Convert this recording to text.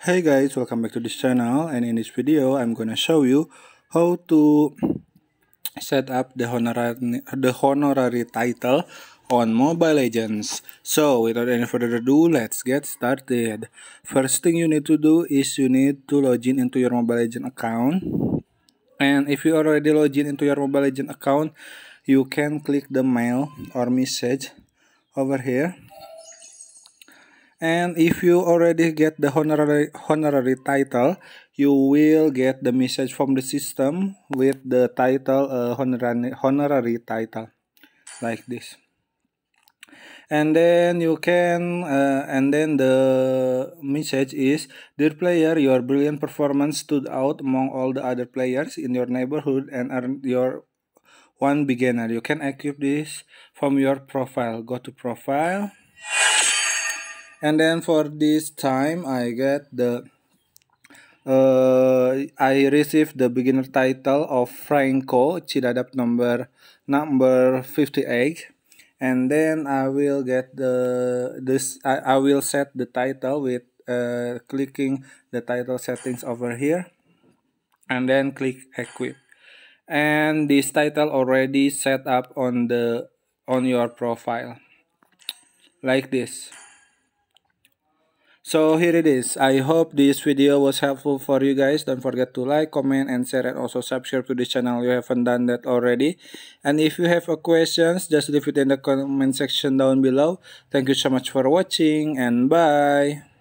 Hey guys, welcome back to this channel and in this video I'm gonna show you how to set up the honorary, the honorary title on Mobile Legends. So without any further ado, let's get started. First thing you need to do is you need to log in into your Mobile Legend account. And if you already log in into your Mobile Legend account, you can click the mail or message over here and if you already get the honorary, honorary title you will get the message from the system with the title uh, honorary, honorary title like this and then you can uh, and then the message is dear player your brilliant performance stood out among all the other players in your neighborhood and earned your one beginner you can equip this from your profile go to profile and then for this time I get the uh, I received the beginner title of Franco Cidadap number number 58 and then I will get the this I, I will set the title with uh, clicking the title settings over here and then click equip and this title already set up on the on your profile like this so here it is i hope this video was helpful for you guys don't forget to like comment and share and also subscribe to this channel if you haven't done that already and if you have a questions just leave it in the comment section down below thank you so much for watching and bye